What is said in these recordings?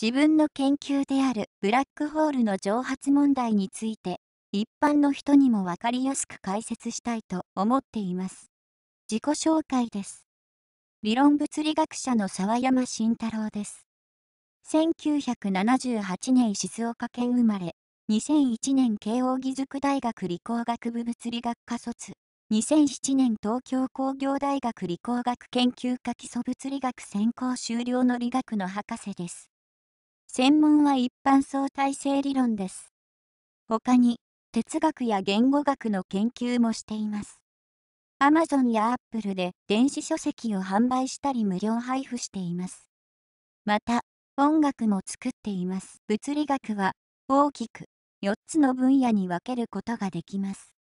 自分の研究であるブラックホールの蒸発問題について、一般の人にも分かりやすく解説したいと思っています。自己紹介です。理論物理学者の沢山慎太郎です。1978年静岡県生まれ、2001年慶應義塾大学理工学部物理学科卒、2007年東京工業大学理工学研究科基礎物理学専攻修了の理学の博士です。専門は一般相対性理論です。他に、哲学や言語学の研究もしています。Amazon や Apple で電子書籍を販売したり無料配布しています。また、音楽も作っています。物理学は大きく4つの分野に分けることができます。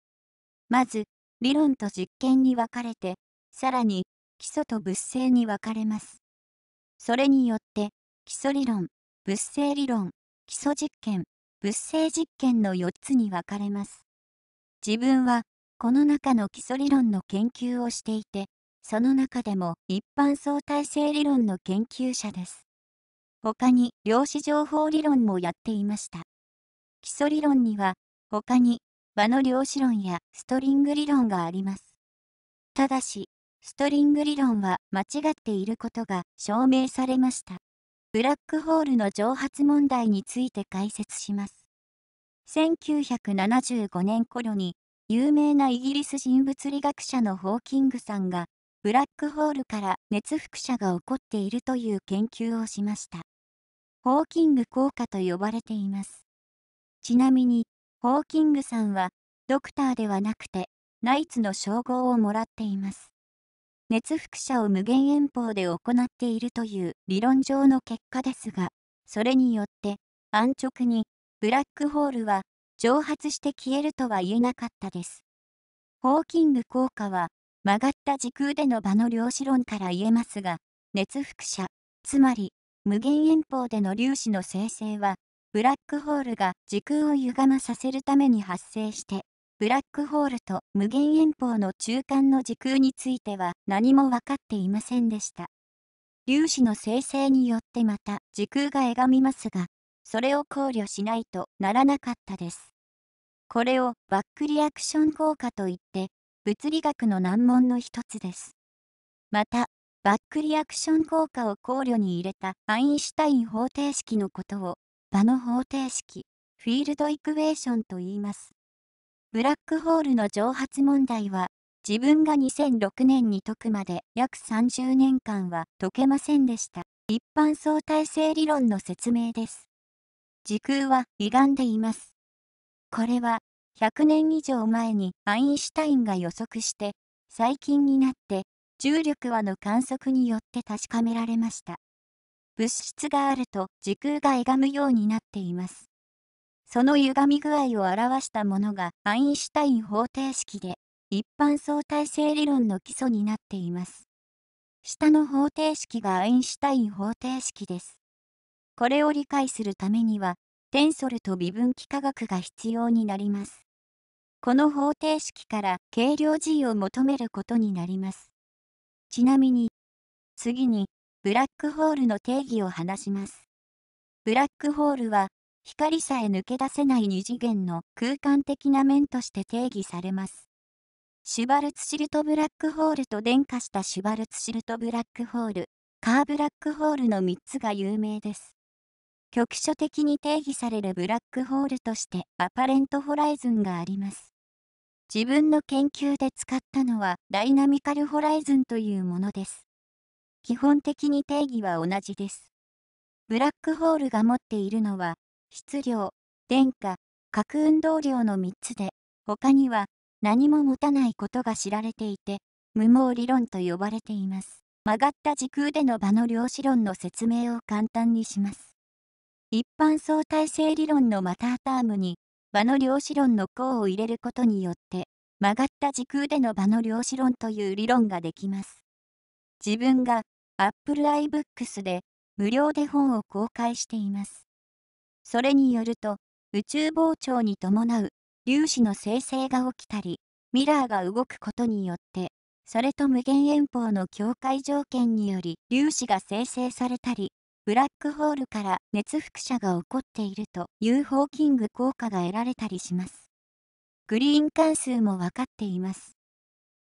まず、理論と実験に分かれて、さらに基礎と物性に分かれます。それによって、基礎理論、物性理論、基礎実験、物性実験の4つに分かれます。自分は、この中の基礎理論の研究をしていて、その中でも一般相対性理論の研究者です。他に量子情報理論もやっていました。基礎理論には、他に場の量子論やストリング理論があります。ただし、ストリング理論は間違っていることが証明されました。ブラックホールの蒸発問題について解説します。1975年頃に、有名なイギリス人物理学者のホーキングさんが、ブラックホールから熱輻射が起こっているという研究をしました。ホーキング効果と呼ばれています。ちなみに、ホーキングさんは、ドクターではなくて、ナイツの称号をもらっています。熱輻射を無限遠方で行っているという理論上の結果ですが、それによって安直にブラックホールは蒸発して消えるとは言えなかったです。ホーキング効果は曲がった時空での場の量子論から言えますが、熱輻射、つまり無限遠方での粒子の生成は、ブラックホールが時空を歪まさせるために発生して、ブラックホールと無限遠方の中間の時空については何も分かっていませんでした。粒子の生成によってまた時空が歪みますが、それを考慮しないとならなかったです。これをバックリアクション効果といって、物理学の難問の一つです。また、バックリアクション効果を考慮に入れたアインシュタイン方程式のことを、場の方程式、フィールドイクェーションと言います。ブラックホールの蒸発問題は、自分が2006年に解くまで約30年間は解けませんでした。一般相対性理論の説明です。時空は歪んでいます。これは、100年以上前にアインシュタインが予測して、最近になって重力はの観測によって確かめられました。物質があると時空が歪むようになっています。その歪み具合を表したものがアインシュタイン方程式で、一般相対性理論の基礎になっています。下の方程式がアインシュタイン方程式です。これを理解するためには、テンソルと微分幾何学が必要になります。この方程式から計量 G を求めることになります。ちなみに、次に、ブラックホールの定義を話します。ブラックホールは光さえ抜け出せない二次元の空間的な面として定義されます。シュバルツシルトブラックホールと伝化したシュバルツシルトブラックホール、カーブラックホールの3つが有名です。局所的に定義されるブラックホールとしてアパレントホライズンがあります。自分の研究で使ったのはダイナミカルホライズンというものです。基本的に定義は同じです。ブラックホールが持っているのは質量、電荷、核運動量の3つで、他には何も持たないことが知られていて、無毛理論と呼ばれています。曲がった時空での場の量子論の説明を簡単にします。一般相対性理論のマタータームに、場の量子論の項を入れることによって、曲がった時空での場の量子論という理論ができます。自分が Apple iBooks で無料で本を公開しています。それによると、宇宙膨張に伴う粒子の生成が起きたり、ミラーが動くことによって、それと無限遠方の境界条件により粒子が生成されたり、ブラックホールから熱輻射が起こっているというホーキング効果が得られたりします。グリーン関数も分かっています。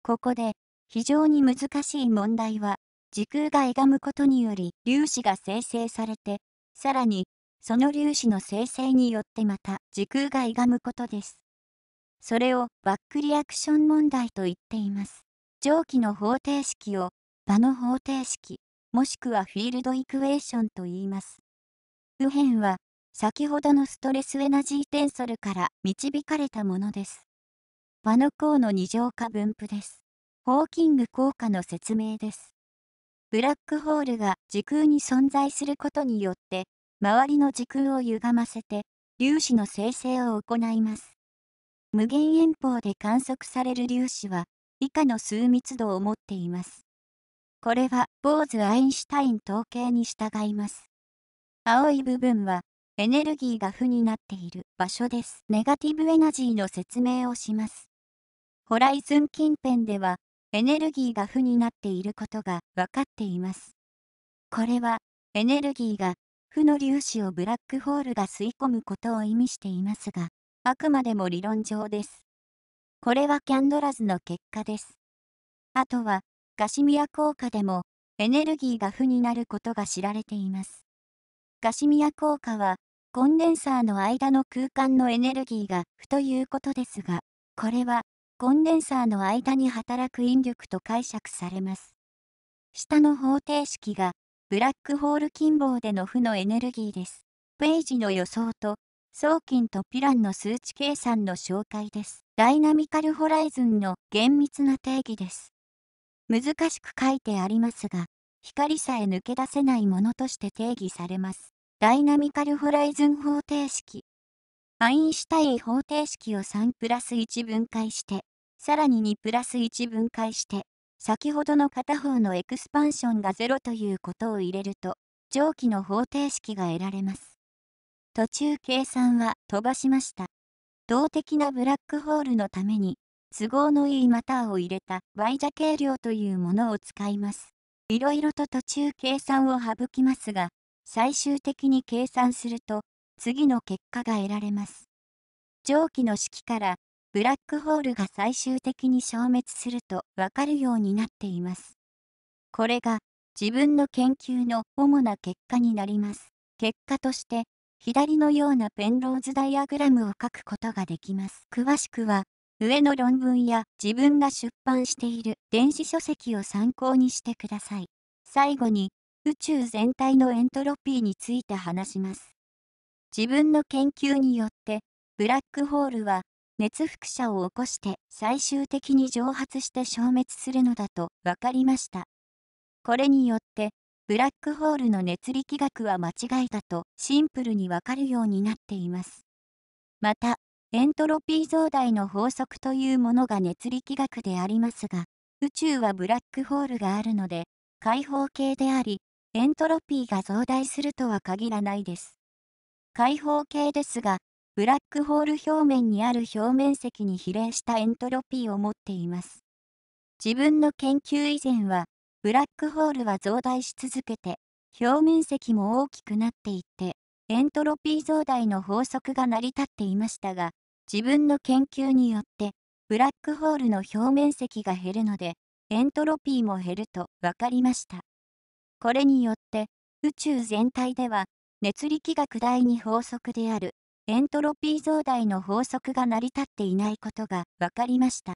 ここで非常に難しい問題は、時空が歪むことにより粒子が生成されて、さらにその粒子の生成によってまた時空が歪むことです。それをバックリアクション問題と言っています。蒸気の方程式を場の方程式、もしくはフィールドイクエーションと言います。右辺は先ほどのストレスエナジーテンソルから導かれたものです。場の項の二乗化分布です。ホーキング効果の説明です。ブラックホールが時空に存在することによって周りの時空を歪ませて、粒子の生成を行います。無限遠方で観測される粒子は、以下の数密度を持っています。これは、ボーズ・アインシュタイン統計に従います。青い部分は、エネルギーが負になっている場所です。ネガティブエナジーの説明をします。ホライズン近辺では、エネルギーが負になっていることが分かっています。これは、エネルギーが負の粒子をブラックホールが吸い込むことを意味していますが、あくまでも理論上です。これはキャンドラズの結果です。あとは、ガシミア効果でも、エネルギーが負になることが知られています。ガシミア効果は、コンデンサーの間の空間のエネルギーが負ということですが、これは、コンデンサーの間に働く引力と解釈されます。下の方程式がブラックホール近傍での負のエネルギーです。ページの予想と、送金とピランの数値計算の紹介です。ダイナミカルホライズンの厳密な定義です。難しく書いてありますが、光さえ抜け出せないものとして定義されます。ダイナミカルホライズン方程式。アインシュタイン方程式を3プラス1分解して、さらに2プラス1分解して、先ほどの片方のエクスパンションが0ということを入れると、上記の方程式が得られます。途中計算は飛ばしました。動的なブラックホールのために、都合のいいマターを入れた Y 座計量というものを使います。いろいろと途中計算を省きますが、最終的に計算すると、次の結果が得られます。上記の式からブラックホールが最終的に消滅するとわかるようになっています。これが自分の研究の主な結果になります。結果として、左のようなペンローズダイアグラムを書くことができます。詳しくは、上の論文や自分が出版している電子書籍を参考にしてください。最後に、宇宙全体のエントロピーについて話します。自分の研究によって、ブラックホールは熱輻射を起こして最終的に蒸発して消滅するのだと分かりました。これによって、ブラックホールの熱力学は間違いだとシンプルにわかるようになっています。また、エントロピー増大の法則というものが熱力学でありますが、宇宙はブラックホールがあるので、開放形であり、エントロピーが増大するとは限らないです。開放形ですが、ブラックホール表面にある表面積に比例したエントロピーを持っています。自分の研究以前は、ブラックホールは増大し続けて、表面積も大きくなっていって、エントロピー増大の法則が成り立っていましたが、自分の研究によって、ブラックホールの表面積が減るので、エントロピーも減ると分かりました。これによって、宇宙全体では、熱力学第に法則であるエントロピー増大の法則が成り立っていないことが分かりました。